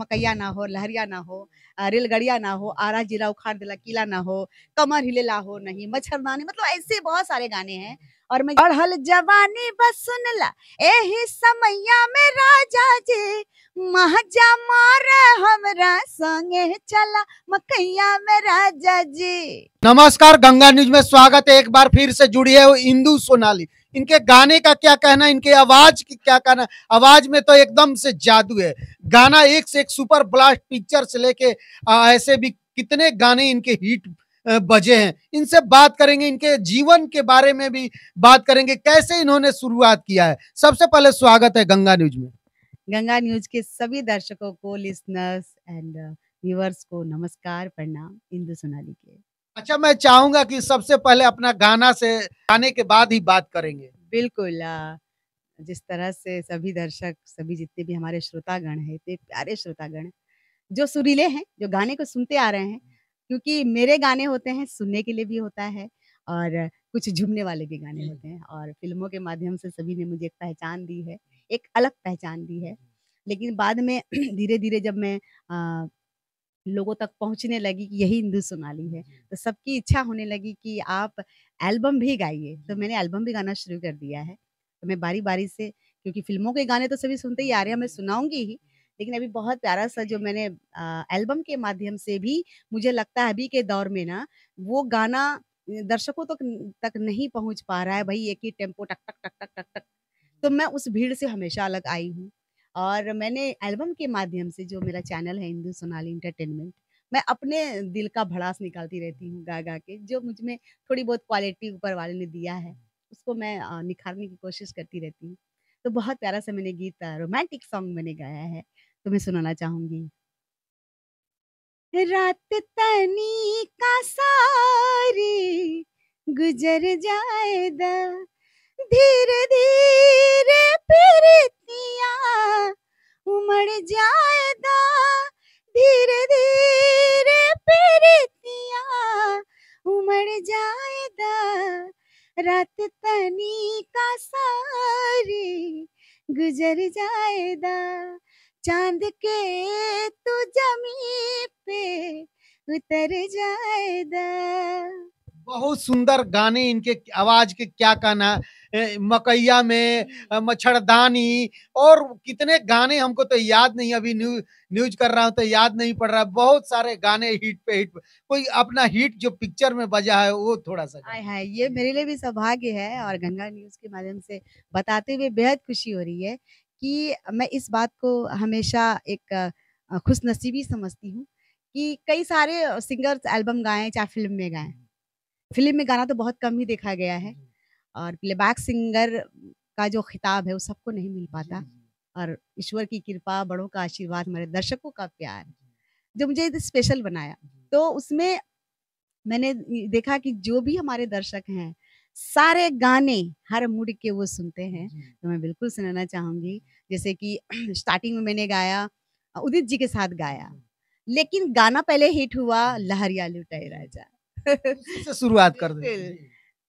मकैया ना हो लहरिया ना हो रेलगड़िया ना हो आरा जिला उखाड़ दिला किला ना हो कमर हिले ला हो नहीं मच्छरदानी मतलब ऐसे बहुत सारे गाने हैं और मैं पढ़ल जवानी बस सुन ला एही समैया में राजा जी महजा मार हमरा संगे चला मकैया में राजा जी नमस्कार गंगा न्यूज में स्वागत है एक बार फिर से जुड़ी है हिंदू सोनाली इनके गाने का क्या कहना इनके आवाज की क्या कहना आवाज में तो एकदम से जादू है गाना एक से एक सुपर ब्लास्ट पिक्चर से लेके ऐसे भी कितने गाने इनके हिट बजे हैं इनसे बात करेंगे इनके जीवन के बारे में भी बात करेंगे कैसे इन्होंने शुरुआत किया है सबसे पहले स्वागत है गंगा न्यूज में गंगा न्यूज के सभी दर्शकों को लिसनर्स एंड व्यूअर्स को नमस्कार प्रणाम इंदु सोनाली के अच्छा मैं चाहूंगा कि सबसे पहले अपना गाना से गाने के बाद ही बात करेंगे बिल्कुल जिस तरह से सभी दर्शक सभी जितने भी हमारे श्रोतागण हैं इतने प्यारे श्रोतागण जो सुरीले हैं जो गाने को सुनते आ रहे हैं क्योंकि मेरे गाने होते हैं सुनने के लिए भी होता है और कुछ झूमने वाले भी गाने हम्म। होते हैं और फिल्मों के माध्यम से सभी ने मुझे एक पहचान दी है एक अलग पहचान दी है लेकिन बाद में धीरे धीरे जब मैं लोगों तक पहुंचने लगी कि यही हिंदू सोनाली है तो सबकी इच्छा होने लगी कि आप एल्बम भी गाइए तो मैंने एल्बम भी गाना शुरू कर दिया है तो मैं बारी बारी से क्योंकि फिल्मों के गाने तो सभी सुनते ही आ रहे हैं मैं सुनाऊंगी ही लेकिन अभी बहुत प्यारा सा जो मैंने एल्बम के माध्यम से भी मुझे लगता है अभी के दौर में ना वो गाना दर्शकों तक तक नहीं पहुंच पा रहा है भाई एक ही टेम्पो टक टक टक टक टक टक तो मैं उस भीड़ से हमेशा अलग आई हूँ और मैंने एल्बम के माध्यम से जो मेरा चैनल है हिंदू सोनाली इंटरटेनमेंट मैं अपने दिल का भड़ास निकालती रहती हूँ गा गा के जो मुझ में थोड़ी बहुत क्वालिटी ऊपर वाले ने दिया है उसको मैं निखारने की कोशिश करती रहती हूँ तो बहुत प्यारा सा मैंने गीत रोमांटिक सॉन्ग मैंने गाया है तो मैं सुनाना चाहूंगी रात तनी का सारी गुजर जाए धीरे धीरे गुजर जाएगा चांद के तू तो जमी पे उतर जाएगा बहुत सुंदर गाने इनके आवाज के क्या कहना है मकैया में मच्छरदानी और कितने गाने हमको तो याद नहीं अभी न्यू न्यूज कर रहा हूँ तो याद नहीं पड़ रहा बहुत सारे गाने हिट पे हिट पे कोई अपना हिट जो पिक्चर में बजा है वो थोड़ा सा हाय हाय ये मेरे लिए भी सौभाग्य है और गंगा न्यूज के माध्यम से बताते हुए बेहद खुशी हो रही है कि मैं इस बात को हमेशा एक खुश नसीबी समझती हूँ कि कई सारे सिंगर्स एल्बम गाएं चाहे फिल्म में गाएं हम्म। फिल्म में गाना तो बहुत कम ही देखा गया है और प्लेबैक सिंगर का जो खिताब है वो सबको नहीं मिल पाता और ईश्वर की कृपा बड़ों का आशीर्वाद मेरे दर्शकों का प्यार जो मुझे स्पेशल बनाया तो उसमें मैंने देखा कि जो भी हमारे दर्शक हैं सारे गाने हर मूड के वो सुनते हैं तो मैं बिल्कुल सुनाना चाहूंगी जैसे कि स्टार्टिंग में मैंने गाया उदित जी के साथ गाया लेकिन गाना पहले हिट हुआ लहरिया लुटाई राजा शुरुआत कर दे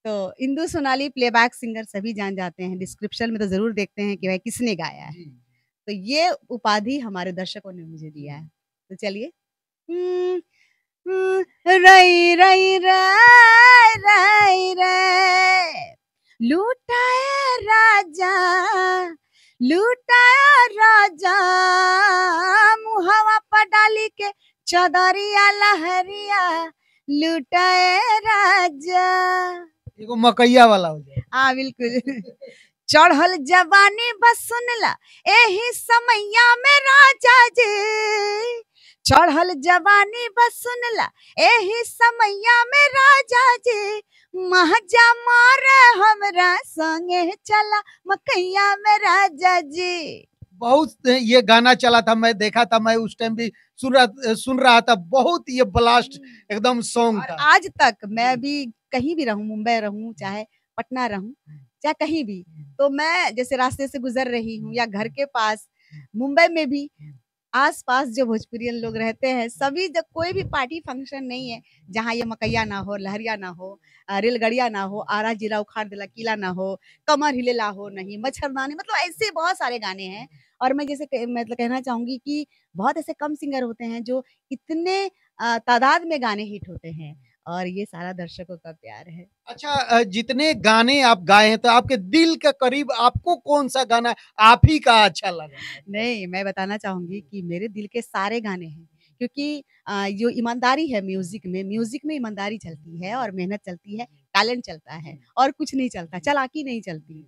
तो इंदु सोनाली प्लेबैक सिंगर सभी जान जाते हैं डिस्क्रिप्शन में तो जरूर देखते हैं कि वह किसने गाया है तो ये उपाधि हमारे दर्शकों ने मुझे दिया है तो चलिए हम्म, हम्म, रई रई रई रई लूटाया राजा लूटाया राजा मुहावा पर के चौधरी लहरिया लूटाया राजा एगो मकैया वाला हो जाए हां बिल्कुल चढ़ल जवानी बस सुनला एही समैया में राजा जे चढ़ल जवानी बस सुनला एही समैया में राजा जे महजा मारे हमरा संगे चला मकैया में राजा जी बहुत ये गाना चला था मैं देखा था मैं उस टाइम भी सुन रहा सुन रहा था बहुत ये ब्लास्ट हम्म। एकदम सॉन्ग था आज तक मैं हम्म। भी कहीं भी रहूं मुंबई रहूं चाहे पटना रहूं चाहे कहीं भी तो मैं जैसे रास्ते से गुजर रही हूँ या घर के पास मुंबई में भी आस पास जो भोजपुरियन लोग रहते हैं सभी जब कोई भी पार्टी फंक्शन नहीं है जहाँ ये मकैया ना हो लहरिया ना हो रेलगड़िया ना हो आरा जिला उखाड़ दिला किला ना हो कमर हिले ला हो नहीं मच्छरदानी मतलब ऐसे बहुत सारे गाने हैं और मैं जैसे मतलब कहना चाहूंगी कि बहुत ऐसे कम सिंगर होते हैं जो इतने तादाद में गाने हिट होते हैं और ये सारा दर्शकों का प्यार है अच्छा जितने गाने आप गाए हैं तो आपके दिल का करीब आपको कौन सा गाना आप ही का अच्छा लगा नहीं मैं बताना चाहूंगी कि मेरे दिल के सारे गाने हैं क्योंकि जो ईमानदारी है म्यूजिक में म्यूजिक में ईमानदारी चलती है और मेहनत चलती है टैलेंट चलता है और कुछ नहीं चलता चलाकी नहीं चलती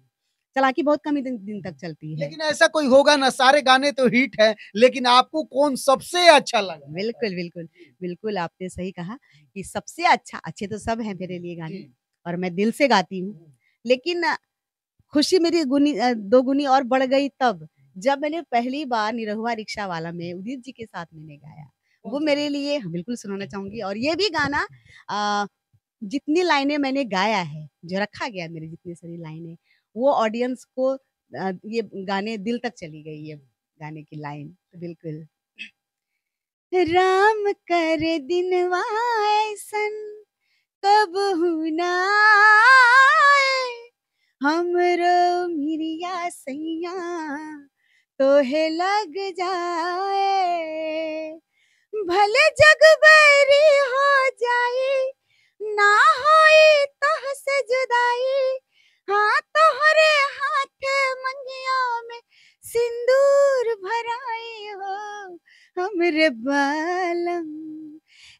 चलाकी बहुत कम दिन, दिन तक चलती है लेकिन ऐसा कोई होगा ना सारे गाने तो हिट है लेकिन आपको कौन सबसे अच्छा लगा बिल्कुल बिल्कुल बिल्कुल आपने सही कहा कि सबसे अच्छा अच्छे तो सब है मेरे लिए गाने और मैं दिल से गाती हूँ हम्म। लेकिन खुशी मेरी गुनी दो गुनी और बढ़ गई तब जब मैंने पहली बार निरहुआ रिक्शा वाला में उदित जी के साथ मैंने गाया वो मेरे लिए हाँ, बिल्कुल सुनाना चाहूंगी और ये भी गाना आ, जितनी लाइनें मैंने गाया है जो रखा गया मेरी जितनी सारी लाइनें वो ऑडियंस को ये गाने दिल तक चली गई ये गाने की लाइन तो बिल्कुल राम कर दिन सन कब हुना हमरो मिरिया सैया तो है लग जाए भले जग बैरी हो जाए ना हो तह से जुदाई हाँ तो हाथ मंगिया में सिंदूर भराई हो हमरे बालम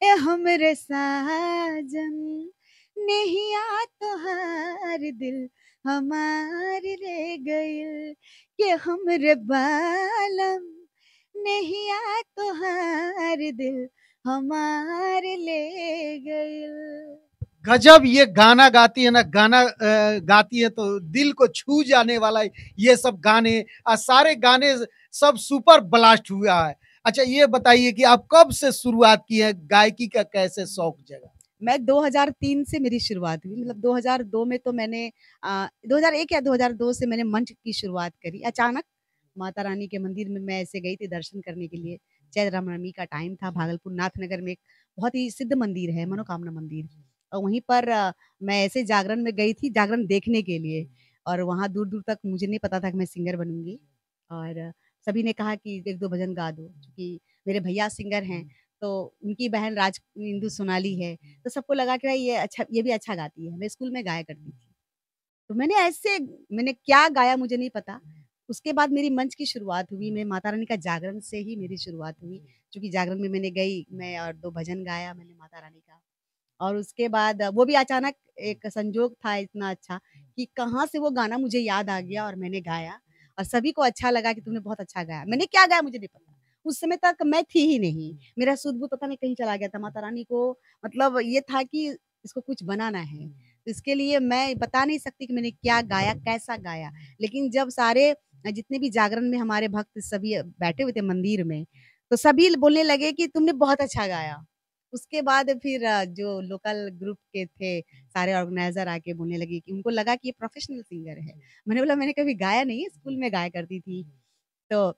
ए हमरे साजन नहिया तुहार दिल हमार ले गयल के हमरे बालम नहिया तुहार दिल हमार ले गई गजब ये गाना गाती है ना गाना गाती है तो दिल को छू जाने वाला ये सब गाने आ सारे गाने सब सुपर ब्लास्ट हुआ है अच्छा ये बताइए कि आप कब से शुरुआत की है गायकी का कैसे शौक जगह मैं 2003 से मेरी शुरुआत हुई मतलब 2002 में तो मैंने आ, 2001 या 2002 से मैंने मंच की शुरुआत करी अचानक माता रानी के मंदिर में मैं ऐसे गई थी दर्शन करने के लिए चैत्र रामनवमी का टाइम था भागलपुर नाथनगर में एक बहुत ही सिद्ध मंदिर है मनोकामना मंदिर और वहीं पर मैं ऐसे जागरण में गई थी जागरण देखने के लिए और वहाँ दूर दूर तक मुझे नहीं पता था कि मैं सिंगर बनूंगी और सभी ने कहा कि एक दो भजन गा दो क्योंकि मेरे भैया सिंगर हैं तो उनकी बहन राज इंदू सोनाली है तो सबको लगा कि भाई ये अच्छा ये भी अच्छा गाती है मैं स्कूल में गाया करती थी तो मैंने ऐसे मैंने क्या गाया मुझे नहीं पता उसके बाद मेरी मंच की शुरुआत हुई मैं माता रानी का जागरण से ही मेरी शुरुआत हुई क्योंकि जागरण में मैंने गई मैं और दो भजन गाया मैंने माता रानी का और उसके बाद वो भी अचानक एक संजोग था इतना अच्छा कि कहाँ से वो गाना मुझे याद आ गया और मैंने गाया और सभी को अच्छा लगा कि तुमने बहुत अच्छा गाया मैंने क्या गाया मुझे नहीं पता उस समय तक मैं थी ही नहीं मेरा सुदबुद पता नहीं कहीं चला गया था माता रानी को मतलब ये था कि इसको कुछ बनाना है तो इसके लिए मैं बता नहीं सकती कि मैंने क्या गाया कैसा गाया लेकिन जब सारे जितने भी जागरण में हमारे भक्त सभी बैठे हुए थे मंदिर में तो सभी बोलने लगे कि तुमने बहुत अच्छा गाया उसके बाद फिर जो लोकल ग्रुप के थे सारे ऑर्गेनाइजर आके बोलने लगे कि उनको लगा कि ये प्रोफेशनल सिंगर है मैंने बोला मैंने कभी गाया नहीं स्कूल में गाया करती थी तो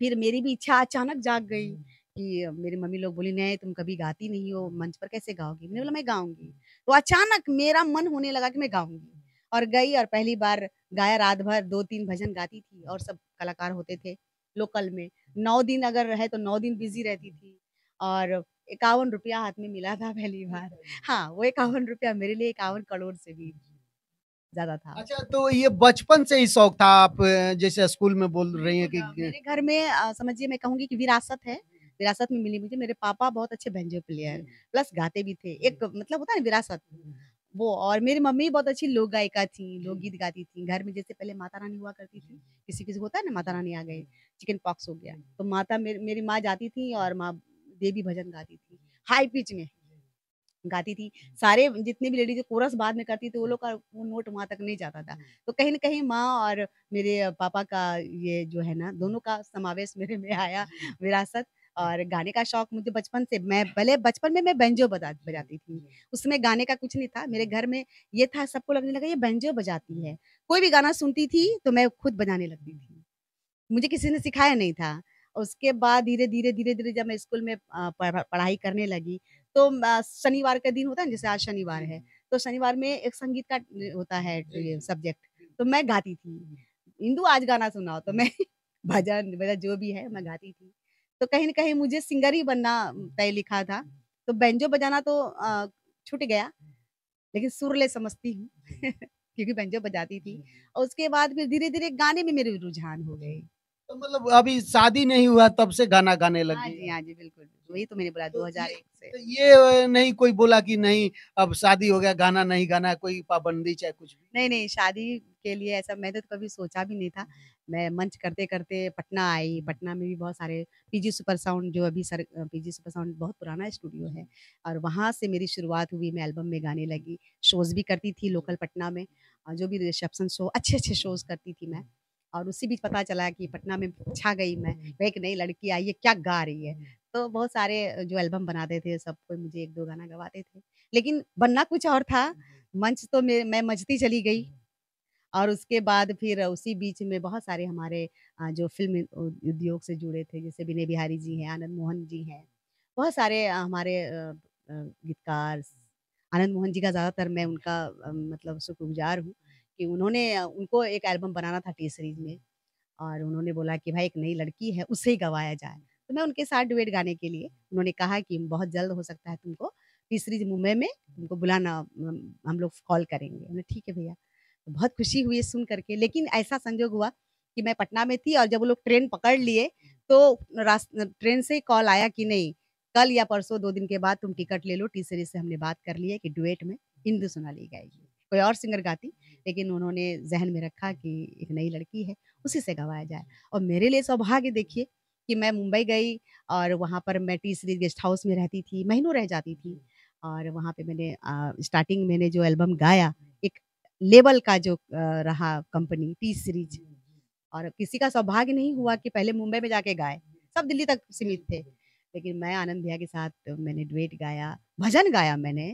फिर मेरी भी इच्छा अचानक जाग गई कि मेरी मम्मी लोग बोली नहीं तुम कभी गाती नहीं हो मंच पर कैसे गाओगी मैंने बोला मैं गाऊंगी तो अचानक मेरा मन होने लगा कि मैं गाऊंगी और गई और पहली बार गाया रात भर दो तीन भजन गाती थी और सब कलाकार होते थे लोकल में नौ दिन अगर रहे तो नौ दिन बिजी रहती थी और इक्यावन रुपया हाथ में मिला था पहली बार हाँ वो इक्यावन रुपया मेरे लिए इक्यावन करोड़ से भी ज्यादा था अच्छा तो ये बचपन से ही शौक था आप जैसे स्कूल में बोल रही हैं कि मेरे घर में समझिए मैं कहूँगी कि विरासत है विरासत में मिली मुझे मेरे पापा बहुत अच्छे बैंजो प्लेयर प्लस गाते भी थे एक मतलब होता है विरासत वो और मेरी मम्मी बहुत अच्छी लोक गायिका थी लोक गीत गाती थी घर में जैसे पहले माता रानी हुआ करती थी किसी किसी होता है ना माता रानी आ गए चिकन पॉक्स हो गया तो माता मेरी माँ जाती थी और माँ देवी भजन गाती थी हाई हम्म। पिच में गाती थी हम्म। सारे जितने भी लेडीज कोरस बाद में करती थी वो लोग का वो नोट वहाँ तक नहीं जाता था हम्म। तो कहीं ना कहीं माँ और मेरे पापा का ये जो है ना दोनों का समावेश मेरे में आया विरासत और गाने का शौक मुझे बचपन से मैं भले बचपन में मैं बैंजो बजा बजाती थी उसमें गाने का कुछ नहीं था मेरे घर में ये था सबको लगने लगा ये बैंजो बजाती है कोई भी गाना सुनती थी तो मैं खुद बजाने लगती थी मुझे किसी ने सिखाया नहीं था उसके बाद धीरे धीरे धीरे धीरे जब मैं स्कूल में पढ़ाई करने लगी तो शनिवार का दिन होता है जैसे आज शनिवार है तो शनिवार में एक संगीत का होता है सब्जेक्ट तो मैं गाती थी इंदू आज गाना सुनाओ तो मैं भजन मेरा जो भी है मैं गाती थी तो कहीं ना कहीं मुझे सिंगर ही बनना तय लिखा था तो बैंजो बजाना तो छूट गया लेकिन सुर ले समझती हूँ क्योंकि बैंजो बजाती थी और उसके बाद फिर धीरे धीरे गाने में मेरे रुझान हो गए तो मतलब अभी शादी नहीं हुआ तब से गाना गाने लग हाँ गई हाँ जी बिल्कुल तो वही तो मैंने बोला तो दो हजार से तो ये नहीं कोई बोला कि नहीं अब शादी हो गया गाना नहीं गाना कोई पाबंदी चाहे कुछ भी नहीं नहीं शादी के लिए ऐसा मैं तो कभी सोचा भी नहीं था मैं मंच करते करते पटना आई पटना में भी बहुत सारे पीजी सुपर साउंड जो अभी सर पीजी सुपर साउंड बहुत पुराना स्टूडियो है और वहाँ से मेरी शुरुआत हुई मैं एल्बम में गाने लगी शोज़ भी करती थी लोकल पटना में जो भी रिसेप्शन शो अच्छे अच्छे शोज़ करती थी मैं और उसी बीच पता चला कि पटना में छा गई मैं एक हम्म। नई लड़की आई है क्या गा रही है हम्म। तो बहुत सारे जो एल्बम बनाते थे सब कोई मुझे एक दो गाना गवाते थे लेकिन बनना कुछ और था हम्म, मंच तो मैं मैं मचती चली गई और उसके बाद फिर उसी बीच में बहुत सारे हमारे जो फिल्म उद्योग से जुड़े थे जैसे विनय बिहारी जी हैं आनंद मोहन जी हैं बहुत सारे हमारे गीतकार आनंद मोहन जी का ज़्यादातर मैं उनका मतलब शुक्रगुजार हूँ कि उन्होंने उनको एक एल्बम बनाना था टी सीरीज में और उन्होंने बोला कि भाई एक नई लड़की है उसे ही गवाया जाए तो मैं उनके साथ डुएट गाने के लिए उन्होंने कहा कि बहुत जल्द हो सकता है तुमको टी सीरीज मुंबई में तुमको बुलाना हम लोग कॉल करेंगे उन्हें ठीक है भैया तो बहुत खुशी हुई सुन करके लेकिन ऐसा संजोग हुआ कि मैं पटना में थी और जब वो लोग ट्रेन पकड़ लिए तो ट्रेन से ही कॉल आया कि नहीं कल या परसों दो दिन के बाद तुम टिकट ले लो टी सीरीज से हमने बात कर ली है कि डुएट में हिंदू ली गाएगी कोई और सिंगर गाती लेकिन उन्होंने जहन में रखा कि एक नई लड़की है उसी से गवाया जाए और मेरे लिए सौभाग्य देखिए कि मैं मुंबई गई और वहाँ पर मैं टी सीरीज गेस्ट हाउस में रहती थी महीनों रह जाती थी और वहाँ पे मैंने आ, स्टार्टिंग मैंने जो एल्बम गाया एक लेबल का जो आ, रहा कंपनी टी सीरीज और किसी का सौभाग्य नहीं हुआ कि पहले मुंबई में जाके गाए सब दिल्ली तक सीमित थे लेकिन मैं आनंद भैया के साथ मैंने डुएट गाया भजन गाया मैंने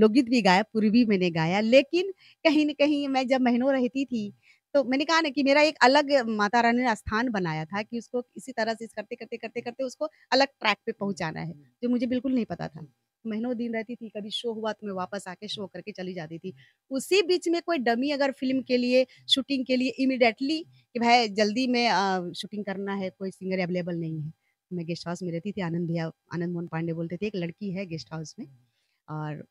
लोकगीत भी गाया पूर्वी मैंने गाया लेकिन कहीं ना कहीं मैं जब महीनों रहती थी तो मैंने कहा ना कि मेरा एक अलग माता रानी ने स्थान बनाया था कि उसको इसी तरह से करते करते करते करते उसको अलग ट्रैक पे पहुंचाना है हम्म। जो मुझे बिल्कुल नहीं पता था महीनों तो दिन रहती थी कभी शो हुआ तो मैं वापस आके शो करके चली जाती थी उसी बीच में कोई डमी अगर फिल्म के लिए शूटिंग के लिए इमिडिएटली कि भाई जल्दी में शूटिंग करना है कोई सिंगर अवेलेबल नहीं है मैं गेस्ट हाउस में रहती थी आनंद भैया आनंद मोहन पांडे बोलते थे एक लड़की है गेस्ट हाउस में हम्म। और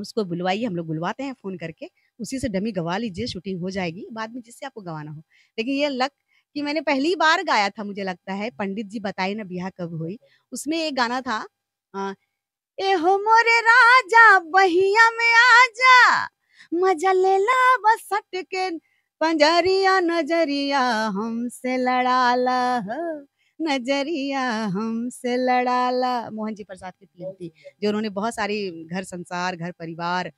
उसको बुलवाइए हम लोग बुलवाते हैं फ़ोन करके उसी से डमी गवा लीजिए शूटिंग हो जाएगी बाद में जिससे आपको गवाना हो लेकिन ये लक कि मैंने पहली बार गाया था मुझे लगता है पंडित जी बताए ना ब्याह कब हुई उसमें एक गाना था आ, ए हो मोरे राजा बहिया में आजा मजा ले ला बस के पंजरिया नजरिया हमसे लड़ा ला नजरिया हमसे लड़ाला मोहन जी प्रसाद की फिल्म थी जो उन्होंने बहुत सारी घर संसार घर परिवार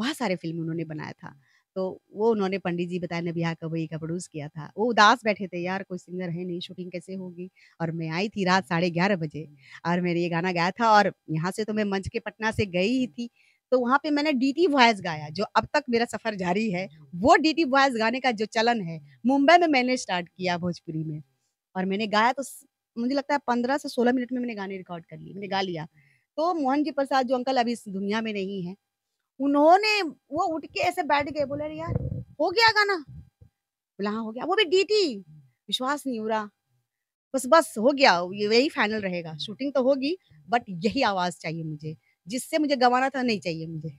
बहुत सारे फिल्म उन्होंने बनाया था तो वो उन्होंने पंडित जी बताया नबिहा कबई का प्रोड्यूस किया था वो उदास बैठे थे यार कोई सिंगर है नहीं शूटिंग कैसे होगी और मैं आई थी रात साढ़े ग्यारह बजे और मैंने हम्म। ये गाना गाया था और यहाँ से तो मैं मंच के पटना से गई ही थी तो वहाँ पे मैंने डी टी वॉयस गाया जो अब तक मेरा सफर जारी है हम्म। वो डीटी वॉयस गाने का जो चलन है मुंबई में मैंने स्टार्ट किया भोजपुरी में और मैंने गाया तो मुझे लगता है पंद्रह से सोलह मिनट में मैंने गाने रिकॉर्ड कर लिए मैंने गा लिया तो मोहन जी प्रसाद जो अंकल अभी इस दुनिया में नहीं है उन्होंने वो उठ के ऐसे बैठ गए बोले यार हो गया गाना बोला हाँ हो गया वो भी डी थी विश्वास नहीं हो रहा बस बस हो गया यही फाइनल रहेगा शूटिंग तो होगी बट यही आवाज चाहिए मुझे जिससे मुझे गवाना था नहीं चाहिए मुझे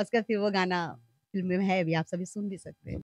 आजकल फिर वो गाना फिल्म में है भी आप सभी सुन भी सकते हैं